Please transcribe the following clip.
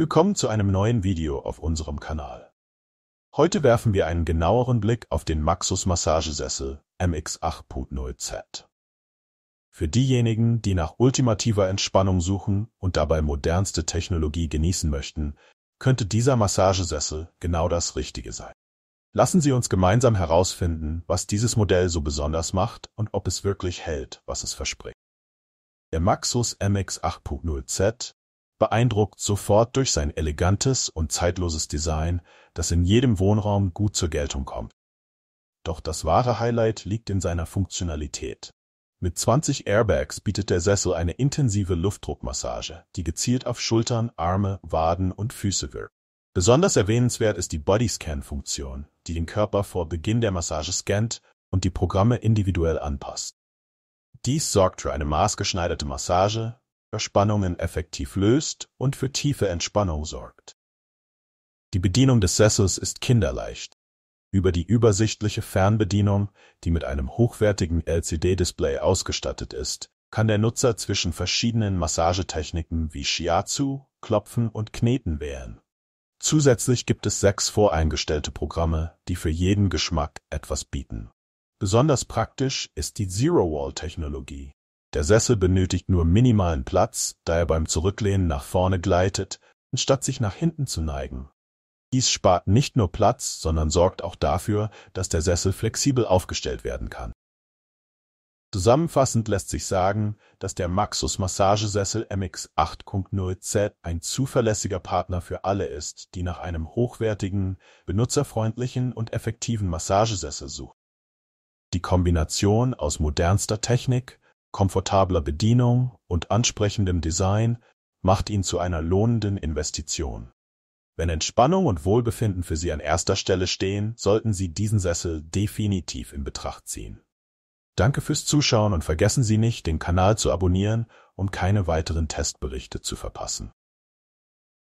Willkommen zu einem neuen Video auf unserem Kanal. Heute werfen wir einen genaueren Blick auf den Maxus Massagesessel MX8.0Z. Für diejenigen, die nach ultimativer Entspannung suchen und dabei modernste Technologie genießen möchten, könnte dieser Massagesessel genau das Richtige sein. Lassen Sie uns gemeinsam herausfinden, was dieses Modell so besonders macht und ob es wirklich hält, was es verspricht. Der Maxus MX8.0Z beeindruckt sofort durch sein elegantes und zeitloses Design, das in jedem Wohnraum gut zur Geltung kommt. Doch das wahre Highlight liegt in seiner Funktionalität. Mit 20 Airbags bietet der Sessel eine intensive Luftdruckmassage, die gezielt auf Schultern, Arme, Waden und Füße wirkt. Besonders erwähnenswert ist die Bodyscan-Funktion, die den Körper vor Beginn der Massage scannt und die Programme individuell anpasst. Dies sorgt für eine maßgeschneiderte Massage, Spannungen effektiv löst und für tiefe Entspannung sorgt. Die Bedienung des Sessels ist kinderleicht. Über die übersichtliche Fernbedienung, die mit einem hochwertigen LCD-Display ausgestattet ist, kann der Nutzer zwischen verschiedenen Massagetechniken wie Shiatsu, Klopfen und Kneten wählen. Zusätzlich gibt es sechs voreingestellte Programme, die für jeden Geschmack etwas bieten. Besonders praktisch ist die Zero-Wall-Technologie, der Sessel benötigt nur minimalen Platz, da er beim Zurücklehnen nach vorne gleitet, anstatt sich nach hinten zu neigen. Dies spart nicht nur Platz, sondern sorgt auch dafür, dass der Sessel flexibel aufgestellt werden kann. Zusammenfassend lässt sich sagen, dass der Maxus Massagesessel MX 8.0Z ein zuverlässiger Partner für alle ist, die nach einem hochwertigen, benutzerfreundlichen und effektiven Massagesessel suchen. Die Kombination aus modernster Technik, komfortabler Bedienung und ansprechendem Design macht ihn zu einer lohnenden Investition. Wenn Entspannung und Wohlbefinden für Sie an erster Stelle stehen, sollten Sie diesen Sessel definitiv in Betracht ziehen. Danke fürs Zuschauen und vergessen Sie nicht, den Kanal zu abonnieren, um keine weiteren Testberichte zu verpassen.